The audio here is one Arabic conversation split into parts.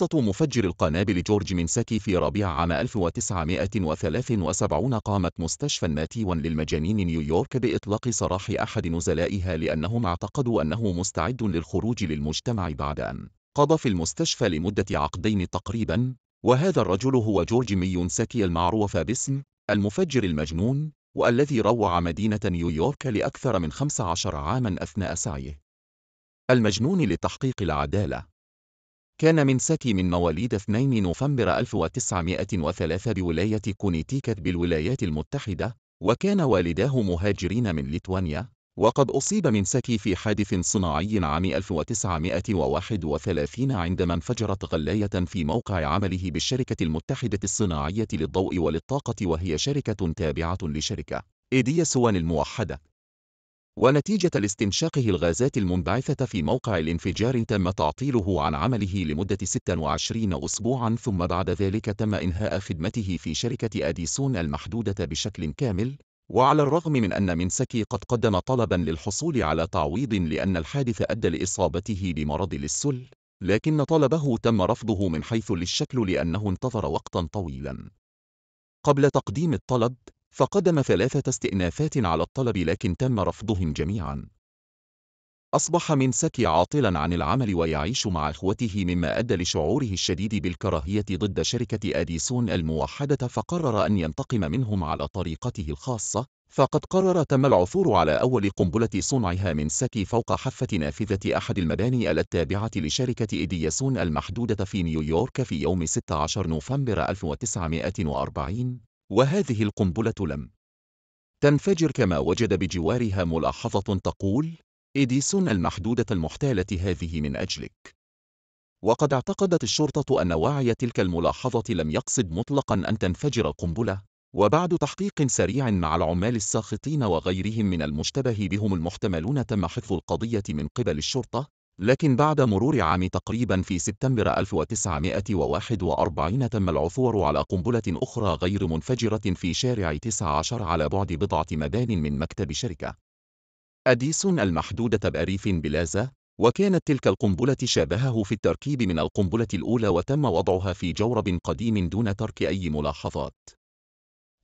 قصة مفجر القنابل جورج مينساكي في ربيع عام 1973 قامت مستشفى ناتيوان للمجانين نيويورك بإطلاق سراح أحد نزلائها لأنهم اعتقدوا أنه مستعد للخروج للمجتمع بعد أن قضى في المستشفى لمدة عقدين تقريبا وهذا الرجل هو جورج ميونساكي المعروف باسم المفجر المجنون والذي روع مدينة نيويورك لأكثر من 15 عاما أثناء سعيه المجنون لتحقيق العدالة كان منساكي من مواليد 2 نوفمبر 1903 بولاية كونيتيكت بالولايات المتحدة، وكان والداه مهاجرين من ليتوانيا، وقد أصيب منساكي في حادث صناعي عام 1931 عندما انفجرت غلاية في موقع عمله بالشركة المتحدة الصناعية للضوء وللطاقة وهي شركة تابعة لشركة إيديا سوان الموحدة ونتيجة لاستنشاقه الغازات المنبعثة في موقع الانفجار تم تعطيله عن عمله لمدة 26 أسبوعا ثم بعد ذلك تم إنهاء خدمته في شركة أديسون المحدودة بشكل كامل وعلى الرغم من أن منسكي قد قدم طلبا للحصول على تعويض لأن الحادث أدى لإصابته بمرض السل لكن طلبه تم رفضه من حيث للشكل لأنه انتظر وقتا طويلا قبل تقديم الطلب فقدم ثلاثة استئنافات على الطلب لكن تم رفضهم جميعا أصبح منسكي عاطلا عن العمل ويعيش مع إخوته مما أدى لشعوره الشديد بالكراهية ضد شركة أديسون الموحدة فقرر أن ينتقم منهم على طريقته الخاصة فقد قرر تم العثور على أول قنبلة صنعها منسكي فوق حافة نافذة أحد المباني التابعة لشركة إديسون المحدودة في نيويورك في يوم 16 نوفمبر 1940 وهذه القنبلة لم تنفجر كما وجد بجوارها ملاحظة تقول إديسون المحدودة المحتالة هذه من أجلك وقد اعتقدت الشرطة أن واعي تلك الملاحظة لم يقصد مطلقا أن تنفجر القنبلة وبعد تحقيق سريع مع العمال الساخطين وغيرهم من المشتبه بهم المحتملون تم حفظ القضية من قبل الشرطة لكن بعد مرور عام تقريبا في سبتمبر 1941 تم العثور على قنبلة أخرى غير منفجرة في شارع 19 على بعد بضعة مبان من مكتب شركة أديسون المحدودة بأريف بلازا وكانت تلك القنبلة شابهه في التركيب من القنبلة الأولى وتم وضعها في جورب قديم دون ترك أي ملاحظات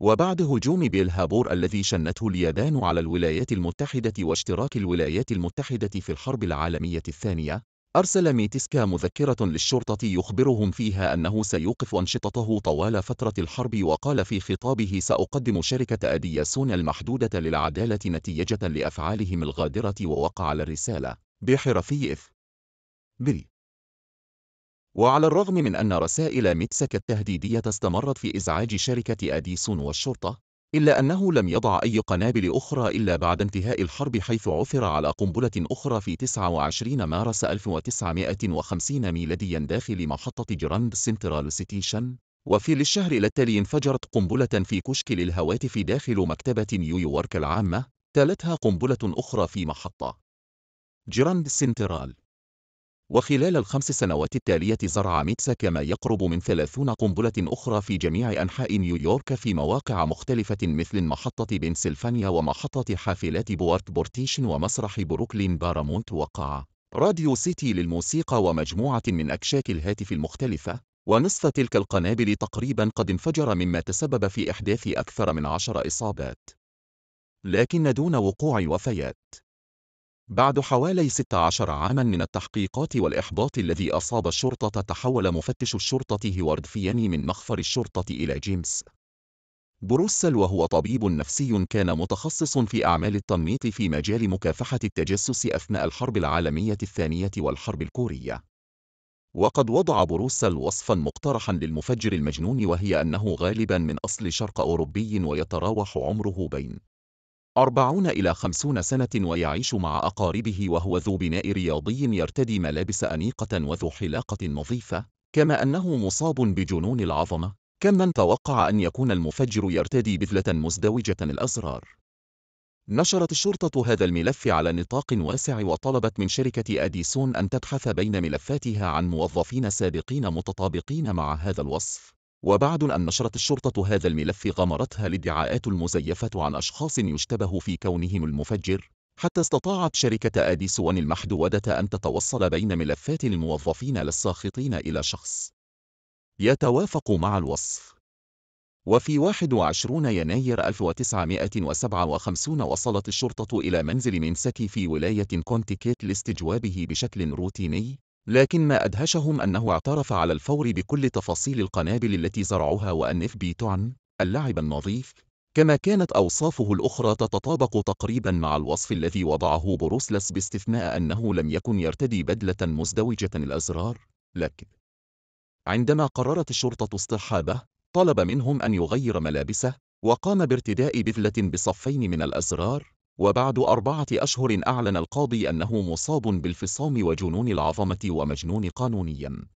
وبعد هجوم بيلهابور الذي شنته اليابان على الولايات المتحدة واشتراك الولايات المتحدة في الحرب العالمية الثانية، أرسل ميتسكا مذكرة للشرطة يخبرهم فيها أنه سيوقف أنشطته طوال فترة الحرب وقال في خطابه سأقدم شركة أدياسون المحدودة للعدالة نتيجة لأفعالهم الغادرة ووقع على الرسالة بحرفي إف بي وعلى الرغم من أن رسائل ميتسك التهديدية استمرت في إزعاج شركة أديسون والشرطة إلا أنه لم يضع أي قنابل أخرى إلا بعد انتهاء الحرب حيث عثر على قنبلة أخرى في 29 مارس 1950 ميلاديا داخل محطة جراند سنترال ستيشن وفي للشهر التالي انفجرت قنبلة في كشك للهواتف داخل مكتبة نيويورك العامة تالتها قنبلة أخرى في محطة جراند سنترال وخلال الخمس سنوات التالية زرع ميتسا كما يقرب من 30 قنبلة أخرى في جميع أنحاء نيويورك في مواقع مختلفة مثل محطة بنسلفانيا ومحطة حافلات بوارت بورتيشن ومسرح بروكلين بارامونت وقع راديو سيتي للموسيقى ومجموعة من أكشاك الهاتف المختلفة ونصف تلك القنابل تقريبا قد انفجر مما تسبب في إحداث أكثر من عشر إصابات لكن دون وقوع وفيات بعد حوالي 16 عاما من التحقيقات والإحباط الذي أصاب الشرطة تحول مفتش الشرطة هوارد فياني من مخفر الشرطة إلى جيمس بروسل وهو طبيب نفسي كان متخصص في أعمال التنميط في مجال مكافحة التجسس أثناء الحرب العالمية الثانية والحرب الكورية وقد وضع بروسل وصفا مقترحا للمفجر المجنون وهي أنه غالبا من أصل شرق أوروبي ويتراوح عمره بين أربعون إلى خمسون سنة ويعيش مع أقاربه وهو ذو بناء رياضي يرتدي ملابس أنيقة وذو حلاقة نظيفة كما أنه مصاب بجنون العظمة كم من توقع أن يكون المفجر يرتدي بذلة مزدوجة الأزرار نشرت الشرطة هذا الملف على نطاق واسع وطلبت من شركة أديسون أن تبحث بين ملفاتها عن موظفين سابقين متطابقين مع هذا الوصف وبعد أن نشرت الشرطة هذا الملف غمرتها الادعاءات المزيفة عن أشخاص يشتبه في كونهم المفجر حتى استطاعت شركة أديسون المحدودة أن تتوصل بين ملفات الموظفين للساخطين إلى شخص يتوافق مع الوصف وفي 21 يناير 1957 وصلت الشرطة إلى منزل مينسكي في ولاية كونتيكيت لاستجوابه بشكل روتيني لكن ما أدهشهم أنه اعترف على الفور بكل تفاصيل القنابل التي زرعوها وأن اف بي تعن اللعب النظيف كما كانت أوصافه الأخرى تتطابق تقريبا مع الوصف الذي وضعه بروسلس باستثناء أنه لم يكن يرتدي بدلة مزدوجة الأزرار لكن عندما قررت الشرطة اصطحابه طلب منهم أن يغير ملابسه وقام بارتداء بذلة بصفين من الأزرار وبعد أربعة أشهر أعلن القاضي أنه مصاب بالفصام وجنون العظمة ومجنون قانونيا